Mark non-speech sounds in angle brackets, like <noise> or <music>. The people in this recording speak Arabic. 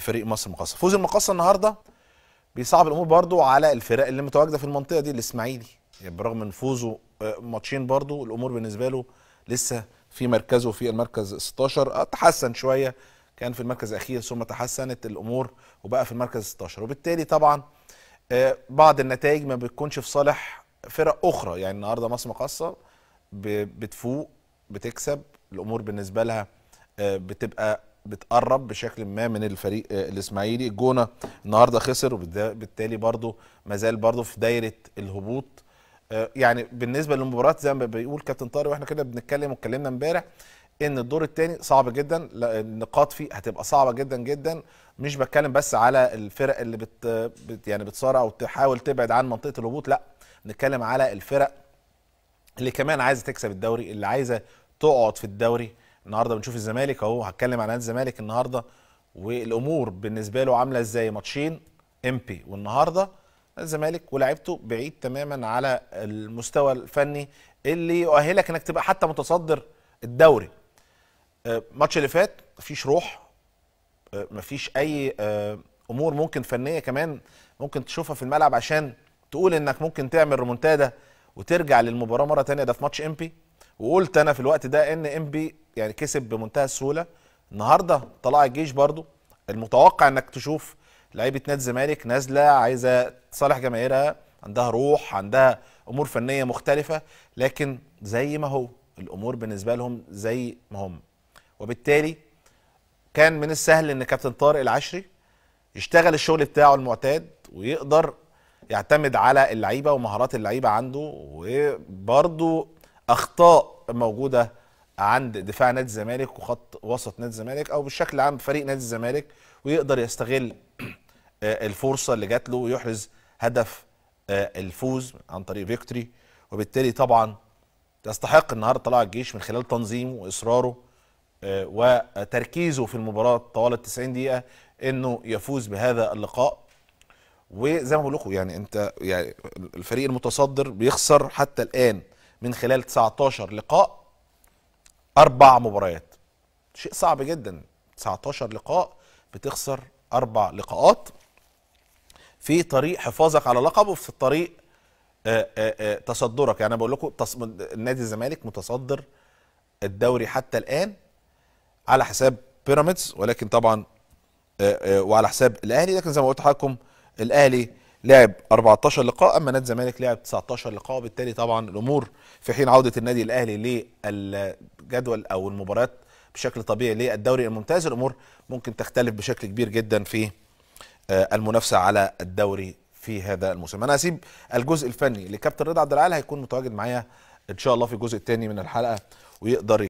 لفريق مصر المقاصه فوز المقاصه النهارده بيصعب الامور برضو على الفرق اللي متواجده في المنطقه دي الاسماعيلي يعني برغم من فوزه آه، ماتشين برضو الامور بالنسبه له لسه في مركزه في المركز 16 آه، تحسن شويه كان في المركز الاخير ثم تحسنت الامور وبقى في المركز 16 وبالتالي طبعا آه، بعض النتائج ما بتكونش في صالح فرق اخرى يعني النهارده مصر مقصه بتفوق بتكسب الامور بالنسبه لها بتبقى بتقرب بشكل ما من الفريق آه، الاسماعيلي الجونه النهارده خسر وبالتالي برضه مازال برضه في دايره الهبوط آه، يعني بالنسبه للمباراه زي ما بيقول كابتن طارق واحنا كده بنتكلم واتكلمنا امبارح ان الدور الثاني صعب جدا النقاط فيه هتبقى صعبه جدا جدا مش بتكلم بس على الفرق اللي بت, بت يعني بتصارع او تحاول تبعد عن منطقه الهبوط لا نتكلم على الفرق اللي كمان عايزه تكسب الدوري اللي عايزه تقعد في الدوري النهارده بنشوف الزمالك اهو هتكلم عن نادي الزمالك النهارده والامور بالنسبه له عامله ازاي ماتشين امبي والنهارده الزمالك ولاعيبته بعيد تماما على المستوى الفني اللي يؤهلك انك تبقى حتى متصدر الدوري آه، الماتش اللي فات مفيش روح آه، مفيش اي آه، امور ممكن فنيه كمان ممكن تشوفها في الملعب عشان تقول انك ممكن تعمل ريمونتادا وترجع للمباراه مره ثانيه ده في ماتش امبي وقلت انا في الوقت ده ان امبي يعني كسب بمنتهى السهوله النهارده طلع الجيش برضو المتوقع انك تشوف لعيبه نادي الزمالك نازله عايزه تصالح جماهيرها عندها روح عندها امور فنيه مختلفه لكن زي ما هو الامور بالنسبه لهم زي ما هم وبالتالي كان من السهل ان كابتن طارق العشري يشتغل الشغل بتاعه المعتاد ويقدر يعتمد على اللعيبه ومهارات اللعيبه عنده وبرضه اخطاء موجوده عند دفاع نادي الزمالك وخط وسط نادي الزمالك او بالشكل العام فريق نادي الزمالك ويقدر يستغل <clears throat> آه، الفرصه اللي جات له ويحرز هدف آه، الفوز عن طريق فيكتوري وبالتالي طبعا تستحق النهارده طلائع الجيش من خلال تنظيمه واصراره آه، وتركيزه في المباراه طوال ال 90 دقيقه انه يفوز بهذا اللقاء وزي ما بقول لكم يعني انت يعني الفريق المتصدر بيخسر حتى الان من خلال 19 لقاء أربع مباريات شيء صعب جدا 19 لقاء بتخسر أربع لقاءات في طريق حفاظك على لقب وفي الطريق آآ آه، آآ آه، آه، تصدرك يعني بقول لكم نادي الزمالك متصدر الدوري حتى الآن على حساب بيراميدز ولكن طبعا آآ وعلى حساب الأهلي لكن زي ما قلت لحضراتكم الأهلي لعب 14 لقاء اما نادي الزمالك لعب 19 لقاء وبالتالي طبعا الامور في حين عوده النادي الاهلي للجدول او المباريات بشكل طبيعي للدوري الممتاز الامور ممكن تختلف بشكل كبير جدا في آه، المنافسه على الدوري في هذا الموسم انا هسيب الجزء الفني لكابتن رضا عبد العال هيكون متواجد معايا ان شاء الله في الجزء الثاني من الحلقه ويقدر